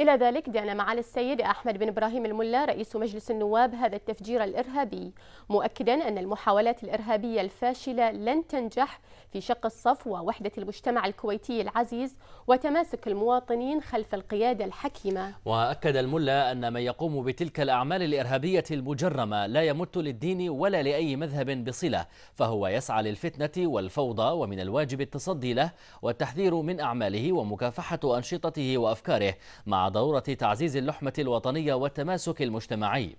إلى ذلك دعنا معالي السيد أحمد بن إبراهيم الملا رئيس مجلس النواب هذا التفجير الإرهابي مؤكدا أن المحاولات الإرهابية الفاشلة لن تنجح في شق الصف ووحدة المجتمع الكويتي العزيز وتماسك المواطنين خلف القيادة الحكيمة وأكد الملا أن من يقوم بتلك الأعمال الإرهابية المجرمة لا يمت للدين ولا لأي مذهب بصلة فهو يسعى للفتنة والفوضى ومن الواجب التصدي له والتحذير من أعماله ومكافحة أنشطته وأفكاره مع مع ضرورة تعزيز اللحمة الوطنية والتماسك المجتمعي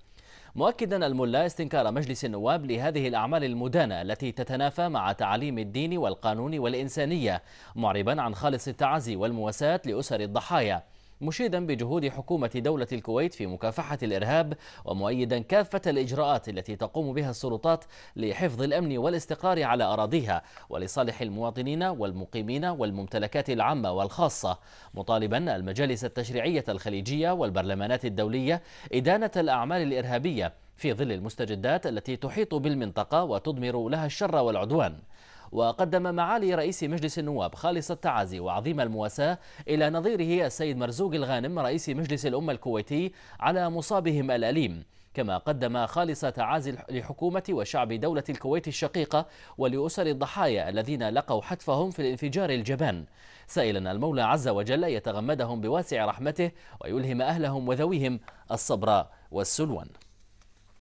مؤكدا الملا استنكار مجلس النواب لهذه الأعمال المدانة التي تتنافى مع تعاليم الدين والقانون والإنسانية معربا عن خالص التعزي والمواساة لأسر الضحايا مشيدا بجهود حكومة دولة الكويت في مكافحة الإرهاب ومؤيدا كافة الإجراءات التي تقوم بها السلطات لحفظ الأمن والاستقرار على أراضيها ولصالح المواطنين والمقيمين والممتلكات العامة والخاصة مطالبا المجالس التشريعية الخليجية والبرلمانات الدولية إدانة الأعمال الإرهابية في ظل المستجدات التي تحيط بالمنطقة وتضمر لها الشر والعدوان وقدم معالي رئيس مجلس النواب خالص التعازي وعظيم المواساة إلى نظيره السيد مرزوق الغانم رئيس مجلس الأمة الكويتي على مصابهم الأليم كما قدم خالص تعازي لحكومة وشعب دولة الكويت الشقيقة ولأسر الضحايا الذين لقوا حتفهم في الانفجار الجبان سائلا المولى عز وجل يتغمدهم بواسع رحمته ويلهم أهلهم وذويهم الصبر والسلوان